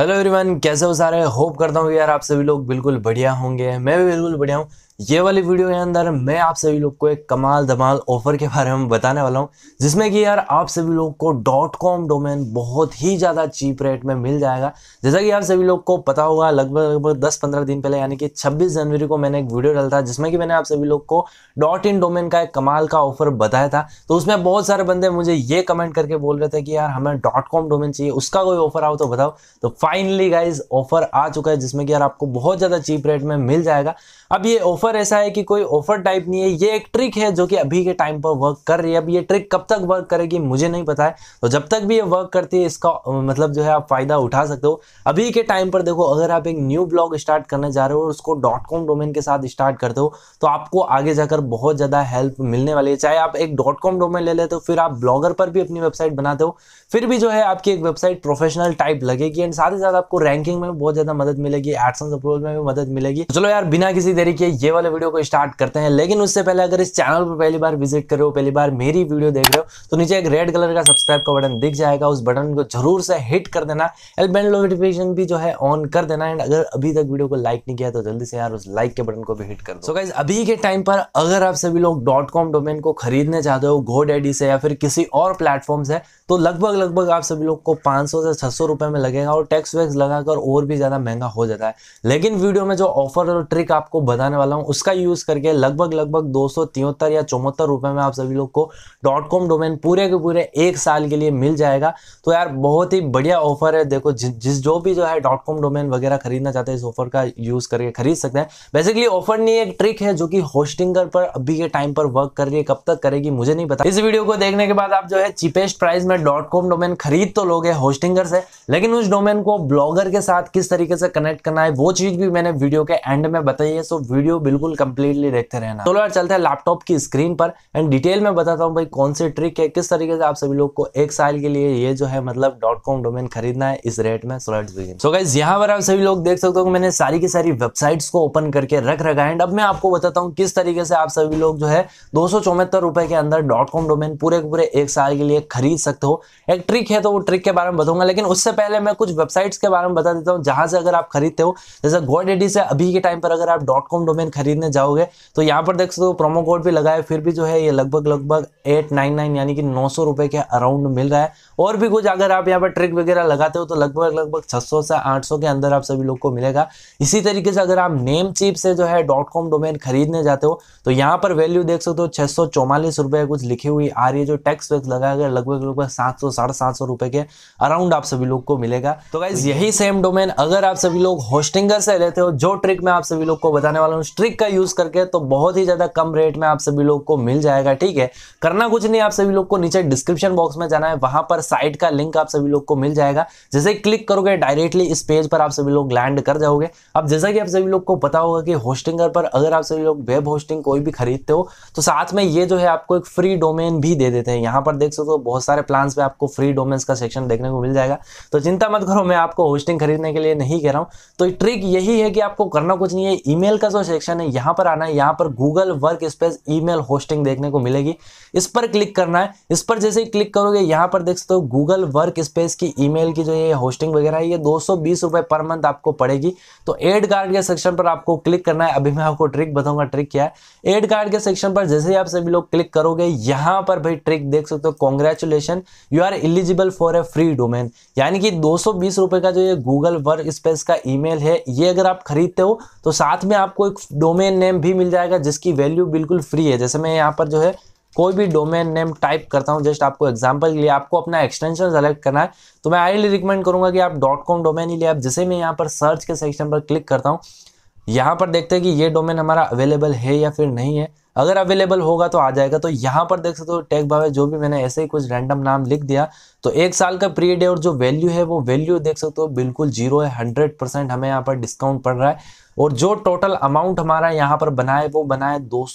hello everyone कैसे हो सारे होप करता हूँ यार आप सभी लोग बिल्कुल बढ़िया होंगे मैं भी बिल्कुल बढ़िया हूँ ये वाली वीडियो के अंदर मैं आप सभी लोग को एक कमाल धमाल ऑफर के बारे में बताने वाला हूँ जिसमें कि यार आप सभी लोग को डॉट कॉम डोमेन बहुत ही ज़्यादा चीप रेट में मिल जाएगा जैसा कि आप सभी लोग को पता होगा लगभग लगभग दस पंद्रह दिन पहले यानी कि छब्बीस जनवरी को मैंने एक वीडियो डाला था जिसमें कि मैंने आप सभी लोग को डॉट इन डोमेन का एक कमाल का ऑफर बताया था तो उसमें बहुत सारे बंदे मुझे ये कमेंट करके बोल रहे थे कि यार हमें डॉट कॉम डोमेन चाहिए उसका कोई ऑफर आओ तो बताओ तो फाइनली गाइज ऑफर आ चुका है जिसमें कि यार आपको बहुत ज़्यादा चीप रेट में मिल जाएगा अब ये ऑफर ऐसा है कि कोई ऑफर टाइप नहीं है ये एक ट्रिक है जो कि अभी के टाइम पर वर्क कर रही है अब ये ट्रिक कब तक वर्क करेगी मुझे नहीं पता है तो जब तक भी ये वर्क करती है इसका मतलब जो है आप फायदा उठा सकते हो अभी के टाइम पर देखो अगर आप एक न्यू ब्लॉग स्टार्ट करने जा रहे हो और उसको डॉट कॉम डोमेन के साथ स्टार्ट करते हो तो आपको आगे जाकर बहुत ज़्यादा हेल्प मिलने वाली है चाहे आप एक डॉट कॉम डोमेन ले लेते हो फिर आप ब्लॉगर पर भी अपनी वेबसाइट बनाते हो फिर भी जो है आपकी एक वेबसाइट प्रोफेशनल टाइप लगेगी एंड साथ ही साथ आपको रैंकिंग में बहुत ज़्यादा मदद मिलेगी एडसन अप्रूवल में भी मदद मिलेगी तो चलो यार बिना किसी देरी किए ये वाले वीडियो को स्टार्ट करते हैं लेकिन उससे पहले अगर इस चैनल पर पहली बार विजिट कर रहे हो पहली बार मेरी वीडियो देख रहे हो तो नीचे एक रेड कलर का सब्सक्राइब का बटन दिख जाएगा उस बटन को जरूर से हिट कर देना एल बेल नोटिफिकेशन भी जो है ऑन कर देना एंड अगर अभी तक वीडियो को लाइक नहीं किया तो जल्दी से यार उस लाइक के बटन को भी हिट कर दो गाइज अभी के टाइम पर अगर आप सभी लोग डॉट कॉम डोमेन को खरीदने चाहते हो घो डैडी से या फिर किसी और प्लेटफॉर्म से तो लगभग लगभग आप सभी लोग को पांच से छह सौ में लगेगा और टैक्स वैक्स लगाकर और भी ज़्यादा महंगा हो जाता है लेकिन वीडियो में जो ऑफर और ट्रिक आपको बताने वाला हूँ उसका यूज़ करके लगभग लगभग दो सौ या चौहत्तर रुपये में आप सभी लोग को डॉट कॉम डोमेन पूरे के पूरे एक साल के लिए मिल जाएगा तो यार बहुत ही बढ़िया ऑफर है देखो जिस जो भी जो है डॉट कॉम डोमेन वगैरह खरीदना चाहते हैं इस ऑफर का यूज़ करके खरीद सकते हैं बेसिकली ऑफर नहीं एक ट्रिक है जो कि होस्टिंगर पर अभी के टाइम पर वर्क कर रही है कब तक करेगी मुझे नहीं पता इस वीडियो को देखने के बाद आप जो है चीपेस्ट प्राइस में डॉट कॉम डोमेन खरीद तो लोगे होस्टिंगर से लेकिन उस डोमेन को ब्लॉगर के साथ किस तरीके से कनेक्ट करना है वो चीज़ भी मैंने वीडियो के एंड में बताई है सो वीडियो बिल्कुल कंप्लीटली देखते रहना चलो तो यार चलते हैं लैपटॉप की स्क्रीन पर एंड डिटेल में बताता हूँ भाई कौन से ट्रिक है किस तरीके से आप सभी लोग को एक साल के लिए ये जो है मतलब डॉट कॉम डोमेन खरीदना है इस रेट में सोलेट बिगिन सो गाइज यहाँ पर आप सभी लोग देख सकते हो मैंने सारी की सारी वेबसाइट्स को ओपन करके रख रखा है एंड अब मैं आपको बताता हूँ किस तरीके से आप सभी लोग जो है दो रुपए के अंदर डॉट कॉम डोमेन पूरे पूरे एक साल के लिए खरीद सकते हो एक ट्रिक है तो वो ट्रिक के बारे में बताऊंगा लेकिन उससे पहले मैं कुछ वेबसाइट्स के बारे में बता देता हूँ जहां से अगर आप खरीदते हो जैसे गोडेडी से अभी के टाइम पर अगर आप डॉट कॉम डोमेन खरीदने जाओगे तो यहाँ पर देख सकते हो प्रोमो कोड भी लगाए फिर भी जो है ये लगभग लगभग एट नाइन नाइन यानी कि नौ सौ रुपए के अराउंड मिल रहा है और भी कुछ अगर आप यहाँ पर ट्रिक वगैरह लगाते हो तो लगभग लगभग छह सौ से आठ सौ के अंदर आप सभी लोग को मिलेगा इसी तरीके से अगर आप नेम चीप से जो है डॉट कॉम डोमेन खरीदने जाते हो तो यहाँ पर वैल्यू देख सकते हो छह सौ चौवालीस रुपए कुछ लिखी हुई आ रही है जो टैक्स वैक्स लगाया गया लगभग लगभग सात सौ साढ़े सात सौ रुपए के अराउंड आप सभी लोग को मिलेगा तो गाइज तो यही सेम डोमेन अगर आप सभी लोग होस्टिंगर से लेते हो जो ट्रिक मैं आप सभी लोग को बताने वाला हूँ स्ट्रिक का यूज करके तो बहुत ही ज्यादा कम रेट में आप सभी लोग को मिल जाएगा ठीक है करना कुछ नहीं आप सभी लोग को नीचे डिस्क्रिप्शन बॉक्स में जाना है वहां पर साइट का लिंक आप सभी लोग को मिल जाएगा जैसे क्लिक करोगे डायरेक्टली इस पेज पर आप सभी लोग लैंड कर जाओगे अब जैसा कि आप सभी लोग को पता होगा कि होस्टिंगर पर अगर आप सभी लोग वेब होस्टिंग कोई भी खरीदते हो तो साथ में ये जो है आपको एक फ्री डोमेन भी दे देते हैं यहाँ पर देख सकते हो बहुत सारे प्लान पे आपको फ्री डोमेन्स का सेक्शन देखने को मिल जाएगा तो चिंता मत करो मैं आपको होस्टिंग खरीदने के लिए नहीं कह रहा हूँ तो ट्रिक यही है कि आपको करना कुछ नहीं है ईमेल का जो सेक्शन है यहां पर आना है यहां पर Google workspace email hosting देखने को मिलेगी इस पर क्लिक करना है इस पर जैसे ही क्लिक करोगे यहां पर देख सकते हो गूगल वर्क स्पेस की ईमेल की जो ये होस्टिंग वगैरह है ये दो रुपए पर मंथ आपको पड़ेगी तो एड कार्ड के सेक्शन पर आपको क्लिक करना है अभी मैं आपको ट्रिक बताऊंगा ट्रिक क्या है एड कार्ड के सेक्शन पर जैसे ही आप सभी लोग क्लिक करोगे यहां पर भाई ट्रिक देख सकते हो congratulation you are eligible for a free domain यानी कि दो रुपए का जो ये गूगल वर्क स्पेस का ईमेल है ये अगर आप खरीदते हो तो साथ में आप आपको एक डोमेन नेम भी मिल जाएगा जिसकी वैल्यू बिल्कुल फ्री है जैसे मैं यहाँ पर जो है कोई भी डोमेन नेम टाइप करता हूँ जस्ट आपको एग्जाम्पल के लिए आपको अपना एक्सटेंशन सेलेक्ट करना है तो मैं आईली रिकमेंड करूँगा कि आप डॉट कॉम डोमेन ही लिए आप जैसे मैं यहाँ पर सर्च के सेक्शन पर क्लिक करता हूँ यहाँ पर देखते हैं कि ये डोमेन हमारा अवेलेबल है या फिर नहीं है अगर अवेलेबल होगा तो आ जाएगा तो यहाँ पर देख सकते हो टेक भावे जो भी मैंने ऐसे ही कुछ रैंडम नाम लिख दिया तो एक साल का पीरियड है और जो वैल्यू है वो वैल्यू देख सकते हो बिल्कुल जीरो है हंड्रेड परसेंट हमें यहाँ पर डिस्काउंट पड़ रहा है और जो टोटल अमाउंट हमारा यहाँ पर बना है वो बना है दो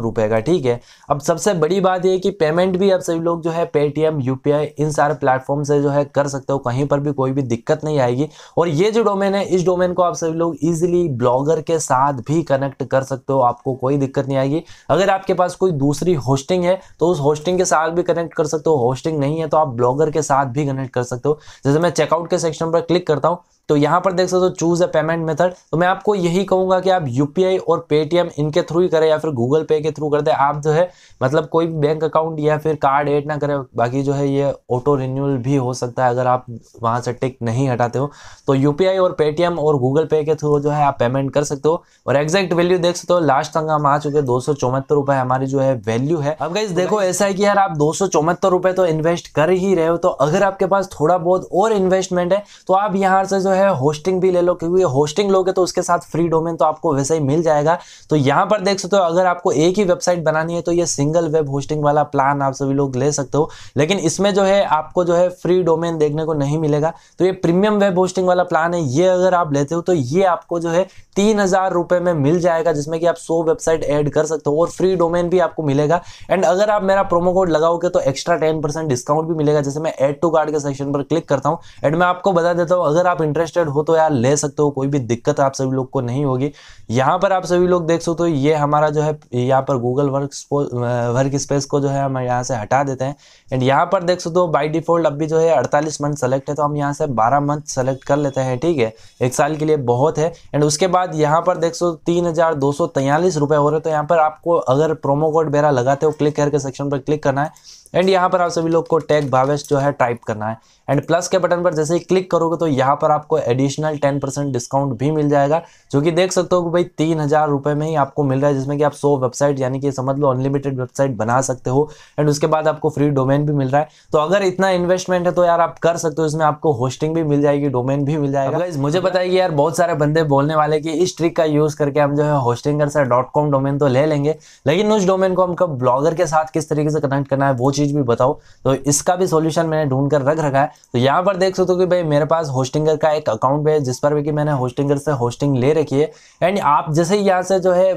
रुपए का ठीक है अब सबसे बड़ी बात यह कि पेमेंट भी अब सभी लोग जो है पेटीएम यूपीआई इन सारे प्लेटफॉर्म से जो है कर सकते हो कहीं पर भी कोई भी दिक्कत नहीं आएगी और ये जो डोमेन है इस डोमेन को आप सभी लोग इजिली ब्लॉगर के साथ भी कनेक्ट कर सकते हो आपको कोई दिक्कत नहीं आएगी अगर आपके पास कोई दूसरी होस्टिंग है तो उस होस्टिंग के साथ भी कनेक्ट कर सकते हो होस्टिंग नहीं है तो आप ब्लॉगर के साथ भी कनेक्ट कर सकते हो जैसे मैं चेकआउट के सेक्शन पर क्लिक करता हूँ तो यहाँ पर देख सकते हो चूज़ अ पेमेंट मेथड तो मैं आपको यही कहूंगा कि आप यूपीआई और पेटीएम इनके थ्रू ही करें या फिर गूगल पे के थ्रू कर दे आप जो है मतलब कोई बैंक अकाउंट या फिर कार्ड एड ना करें बाकी जो है ये ऑटो रिन्यूअल भी हो सकता है अगर आप वहाँ से टिक नहीं हटाते हो तो यू और पेटीएम और गूगल पे के थ्रू जो है आप पेमेंट कर सकते हो और एग्जैक्ट वैल्यू देख सकते हो लास्ट तक हम आ चुके हैं दो रुपए हमारी जो है वैल्यू है अब गाइज देखो ऐसा है कि यार आप दो रुपए तो इन्वेस्ट कर ही रहे हो तो अगर आपके पास थोड़ा बहुत और इन्वेस्टमेंट है तो आप यहाँ से जो है है होस्टिंग भी ले लो क्योंकि होस्टिंग लोगे तो उसके साथ फ्री डोमेन तो आपको वैसे ही मिल जाएगा तो यहाँ पर देख सकते हो अगर आपको एक ही वेबसाइट बनानी है तो ये सिंगल वेब होस्टिंग वाला प्लान आप सभी लोग ले सकते हो लेकिन इसमें जो है आपको जो है फ्री डोमेन देखने को नहीं मिलेगा तो ये प्रीमियम वेब होस्टिंग वाला प्लान है ये अगर आप लेते हो तो ये आपको जो है तीन हजार रुपए में मिल जाएगा जिसमें कि आप सो वेबसाइट ऐड कर सकते हो और फ्री डोमेन भी आपको मिलेगा एंड अगर आप मेरा प्रोमो कोड लगाओगे तो एक्स्ट्रा टेन परसेंट डिस्काउंट भी मिलेगा जैसे मैं एड टू कार्ड के सेक्शन पर क्लिक करता हूं एंड मैं आपको बता देता हूं अगर आप इंटरेस्ट इंटरेस्टेड हो तो यार ले सकते हो कोई भी दिक्कत आप सभी लोग को नहीं होगी यहाँ पर आप सभी लोग देख सकते हो ये हमारा जो है यहाँ पर गूगल वर्क वर्क स्पेस को जो है हम यहाँ से हटा देते हैं एंड यहाँ पर देख सकते हो बाई डिफॉल्ट अभी जो है अड़तालीस मंथ सेलेक्ट है तो हम यहाँ से बारह मंथ सेलेक्ट कर लेते हैं ठीक है एक साल के लिए बहुत है एंड उसके बाद यहाँ पर देख सो तीन हजार दो सौ तैंतालीस रुपये हो रहे तो यहाँ पर आपको अगर प्रोमो कोड मेरा लगाते हो क्लिक करके सेक्शन पर क्लिक करना है एंड यहाँ पर आप सभी लोग को टैग भावेश जो है टाइप करना है एंड प्लस के बटन पर जैसे ही क्लिक करोगे तो यहाँ पर आपको एडिशनल टेन परसेंट डिस्काउंट भी मिल जाएगा जो कि देख सकते हो कि भाई तीन हज़ार रुपये में ही आपको मिल रहा है जिसमें कि आप सो वेबसाइट यानी कि समझ लो अनलिमिटेड वेबसाइट बना सकते हो एंड उसके बाद आपको फ्री डोमेन भी मिल रहा है तो अगर इतना इन्वेस्टमेंट है तो यार आप कर सकते हो इसमें आपको होस्टिंग भी मिल जाएगी डोमेन भी मिल जाएगा मुझे बताइए यार बहुत सारे बंदे बोलने वाले कि इस ट्रिक का यूज़ करके हम जो है होस्टिंग कर डॉट कॉम डोमेन तो ले लेंगे लेकिन उस डोमेन को हम कब ब्लॉगर के साथ किस तरीके से कनेक्ट करना है वो चीज़ भी बताओ तो इसका भी सोल्यूशन मैंने ढूंढ कर रख रखा है तो यहाँ पर देख सकते हो कि भाई मेरे पास होस्टिंगर का एक अकाउंट है जिस पर भी कि मैंने होस्टिंगर से होस्टिंग ले रखी है एंड आप जैसे ही यहाँ से जो है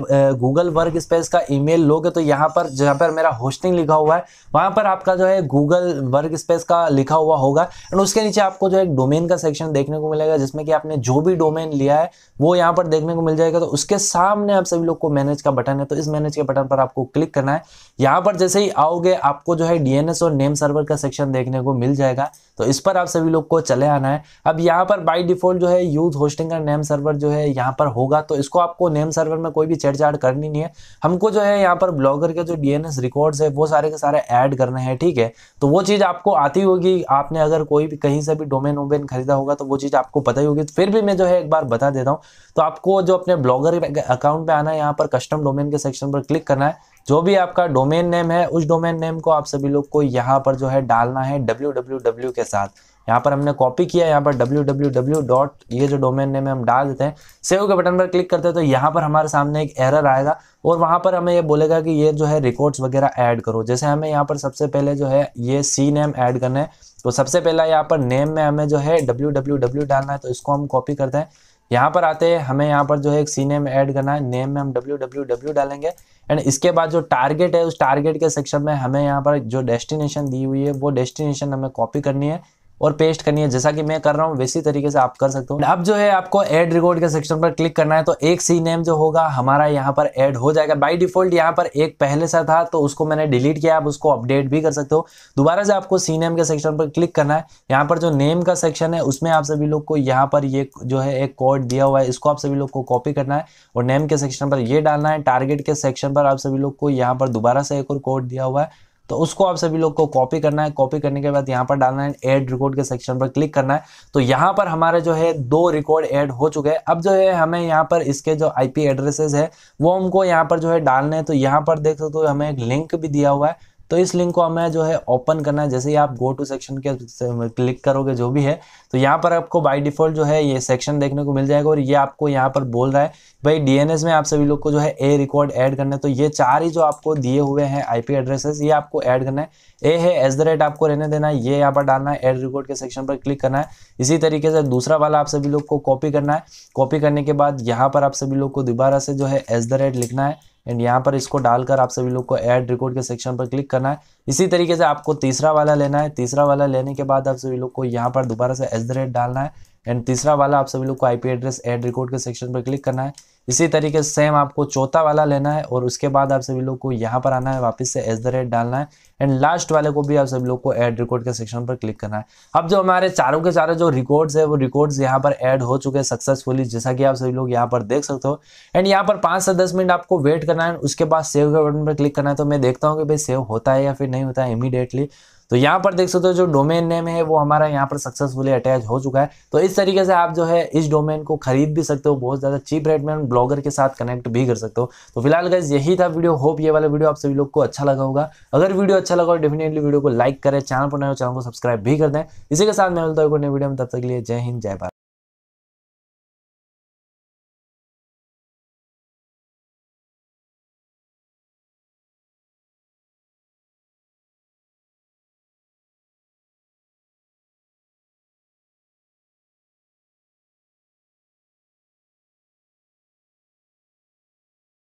गूगल वर्क स्पेस का ईमेल लोगे तो यहाँ पर जहाँ पर मेरा होस्टिंग लिखा हुआ है वहाँ पर आपका जो है गूगल वर्क स्पेस का लिखा हुआ होगा एंड उसके नीचे आपको जो है डोमेन का सेक्शन देखने को मिलेगा जिसमें कि आपने जो भी डोमेन लिया है वो यहाँ पर देखने को मिल जाएगा तो उसके सामने आप सभी लोग को मैनेज का बटन है तो इस मैनेज के बटन पर आपको क्लिक करना है यहाँ पर जैसे ही आओगे आपको जो है है डीएनएस और नेम सर्वर का सेक्शन देखने को मिल जाएगा तो इस पर आप सभी लोग को चले आना है अब यहाँ पर बाई डिफॉल्ट जो है यूज होस्टिंग का नेम सर्वर जो है यहाँ पर होगा तो इसको आपको नेम सर्वर में कोई भी छेड़छाड़ करनी नहीं है हमको जो है यहाँ पर ब्लॉगर के जो डीएनएस रिकॉर्ड्स है वो सारे के सारे ऐड करने हैं ठीक है तो वो चीज़ आपको आती होगी आपने अगर कोई भी कहीं से भी डोमेन वोमेन खरीदा होगा तो वो चीज़ आपको पता ही होगी फिर भी मैं जो है एक बार बता देता हूँ तो आपको जो अपने ब्लॉगर अकाउंट पर आना है यहाँ पर कस्टम डोमेन के सेक्शन पर क्लिक करना है जो भी आपका डोमेन नेम है उस डोमेन नेम को आप सभी लोग को यहाँ पर जो है डालना है डब्ल्यू के साथ यहाँ पर हमने कॉपी किया यहाँ पर डब्ल्यू डॉट ये जो डोमेन नेम है हम डाल देते हैं सेव के बटन पर क्लिक करते हैं तो यहाँ पर हमारे सामने एक एरर आएगा और वहाँ पर हमें ये बोलेगा कि ये जो है रिकॉर्ड्स वगैरह ऐड करो जैसे हमें यहाँ पर सबसे पहले जो है ये सी नेम ऐड करना है तो सबसे पहला यहाँ पर नेम में हमें जो है डब्ल्यू डालना है तो इसको हम कॉपी करते हैं यहाँ पर आते हैं हमें यहाँ पर जो है एक सी नेम ऐड करना है नेम में हम डब्ल्यू डब्ल्यू डब्ल्यू डालेंगे एंड इसके बाद जो टारगेट है उस टारगेट के सेक्शन में हमें यहाँ पर जो डेस्टिनेशन दी हुई है वो डेस्टिनेशन हमें कॉपी करनी है और पेस्ट करनी है जैसा कि मैं कर रहा हूँ वैसी तरीके से आप कर सकते हो अब जो है आपको एड रिकॉर्ड के सेक्शन पर क्लिक करना है तो एक सी नेम जो होगा हमारा यहाँ पर एड हो जाएगा बाई डिफॉल्ट यहाँ पर एक पहले से था तो उसको मैंने डिलीट किया आप उसको अपडेट भी कर सकते हो दोबारा से आपको सी नेम के सेक्शन पर क्लिक करना है यहाँ पर जो नेम का सेक्शन है उसमें आप सभी लोग को यहाँ पर ये जो है एक कोड दिया हुआ है इसको आप सभी लोग को कॉपी करना है और नेम के सेक्शन पर ये डालना है टारगेट के सेक्शन पर आप सभी लोग को यहाँ पर दोबारा से एक और कोड दिया हुआ है तो उसको आप सभी लोग को कॉपी करना है कॉपी करने के बाद यहाँ पर डालना है एड रिकॉर्ड के सेक्शन पर क्लिक करना है तो यहाँ पर हमारे जो है दो रिकॉर्ड ऐड हो चुके हैं अब जो है हमें यहाँ पर इसके जो आईपी एड्रेसेस है वो हमको यहाँ पर जो है डालने हैं तो यहाँ पर देख सकते हो तो हमें एक लिंक भी दिया हुआ है तो इस लिंक को हमें जो है ओपन करना है जैसे ही आप गो टू सेक्शन के क्लिक करोगे जो भी है तो यहाँ पर आपको बाई डिफॉल्ट जो है ये सेक्शन देखने को मिल जाएगा और ये आपको यहाँ पर बोल रहा है भाई डीएनएस में आप सभी लोग को जो है ए रिकॉर्ड ऐड करना है तो ये चार ही जो आपको दिए हुए हैं आईपी एड्रेसेस ये आपको ऐड करना है ए है एज द रेट आपको रहने देना है ये यहाँ पर डालना है एड रिकॉर्ड के सेक्शन पर क्लिक करना है इसी तरीके से दूसरा वाला आप सभी लोग को कॉपी करना है कॉपी करने के बाद यहाँ पर आप सभी लोग को दोबारा से जो है एज द रेट लिखना है एंड यहाँ पर इसको डालकर आप सभी लोग को ऐड रिकॉर्ड के सेक्शन पर क्लिक करना है इसी तरीके से आपको तीसरा वाला लेना है तीसरा वाला लेने के बाद आप सभी लोग को यहाँ पर दोबारा से एज द रेट डालना है एंड तीसरा वाला आप सभी लोग को आईपी एड्रेस ऐड रिकॉर्ड के सेक्शन पर क्लिक करना है इसी तरीके से सेम आपको चौथा वाला लेना है और उसके बाद आप सभी लोग को यहाँ पर आना है वापस से एस द रेट डालना है एंड लास्ट वाले को भी आप सभी लोग को ऐड रिकॉर्ड के सेक्शन पर क्लिक करना है अब जो हमारे चारों के चारों जो रिकॉर्ड्स है वो रिकॉर्ड्स यहाँ पर ऐड हो चुके हैं सक्सेसफुली जैसा कि आप सभी लोग यहाँ पर देख सकते हो एंड यहाँ पर पाँच से दस मिनट आपको वेट करना है उसके बाद सेव के बटन पर क्लिक करना है तो मैं देखता हूँ कि भाई सेव होता है या फिर नहीं होता है इमीडिएटली तो यहाँ पर देख सकते हो जो डोमेन नेम है वो हमारा यहाँ पर सक्सेसफुली अटैच हो चुका है तो इस तरीके से आप जो है इस डोमेन को खरीद भी सकते हो बहुत ज़्यादा चीप रेट में ब्लॉगर के साथ कनेक्ट भी कर सकते हो तो फिलहाल गैस यही था वीडियो होप ये वाला वीडियो आप सभी लोग को अच्छा लगा होगा अगर वीडियो अच्छा लगा हो डेफिनेटली वीडियो को लाइक करें चैनल पर नए चैनल को सब्सक्राइब भी कर दें इसी के साथ मैं मिलता हूँ वीडियो में तब तक के लिए जय हिंद जय भारत